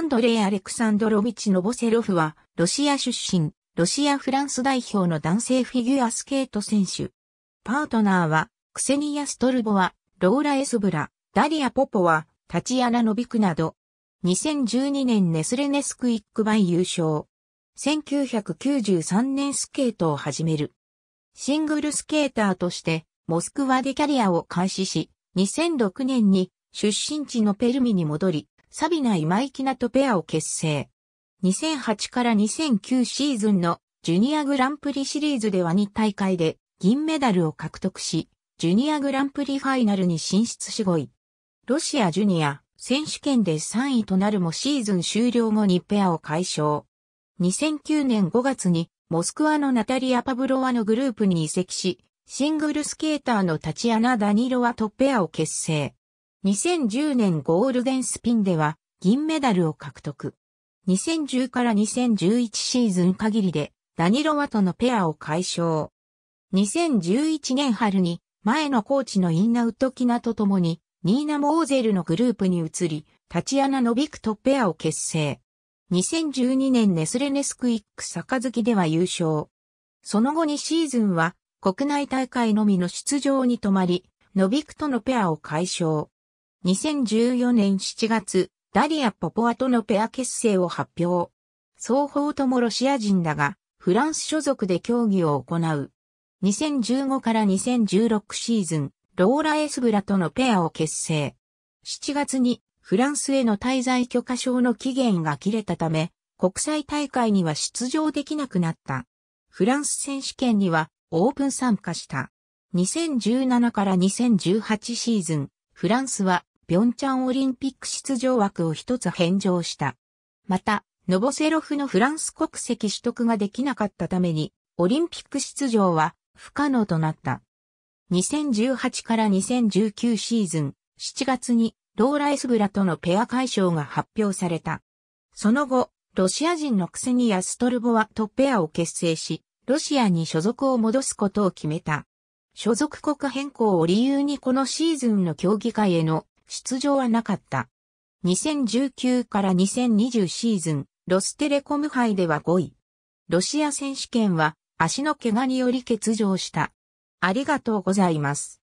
アンドレイ・アレクサンドロビチ・ノボセロフは、ロシア出身、ロシア・フランス代表の男性フィギュアスケート選手。パートナーは、クセニア・ストルボワ、ローラ・エスブラ、ダリア・ポポワ、タチアナ・ノビクなど、2012年ネスレネスクイックバイ優勝。1993年スケートを始める。シングルスケーターとして、モスクワでキャリアを開始し、2006年に出身地のペルミに戻り、サビナ・イマイキナとペアを結成。2008から2009シーズンのジュニアグランプリシリーズでは2大会で銀メダルを獲得し、ジュニアグランプリファイナルに進出し5位。ロシアジュニア選手権で3位となるもシーズン終了後にペアを解消。2009年5月にモスクワのナタリア・パブロワのグループに移籍し、シングルスケーターのタチアナ・ダニロワとペアを結成。2010年ゴールデンスピンでは銀メダルを獲得。2010から2011シーズン限りでダニロワとのペアを解消。2011年春に前のコーチのインナウトキナと共にニーナ・モーゼルのグループに移り、タチアナ・ノビクとペアを結成。2012年ネスレネスクイックサカズキでは優勝。その後2シーズンは国内大会のみの出場に止まり、ノビクとのペアを解消。2014年7月、ダリア・ポポアとのペア結成を発表。双方ともロシア人だが、フランス所属で競技を行う。2015から2016シーズン、ローラ・エスブラとのペアを結成。7月にフランスへの滞在許可証の期限が切れたため、国際大会には出場できなくなった。フランス選手権にはオープン参加した。2017から2018シーズン、フランスは平昌オリンピック出場枠を一つ返上した。また、ノボセロフのフランス国籍取得ができなかったために、オリンピック出場は不可能となった。2018から2019シーズン7月にローラ・エスブラとのペア解消が発表された。その後、ロシア人のクセニア・ストルボワとペアを結成し、ロシアに所属を戻すことを決めた。所属国変更を理由にこのシーズンの競技会への出場はなかった。2019から2020シーズン、ロステレコム杯では5位。ロシア選手権は足の怪我により欠場した。ありがとうございます。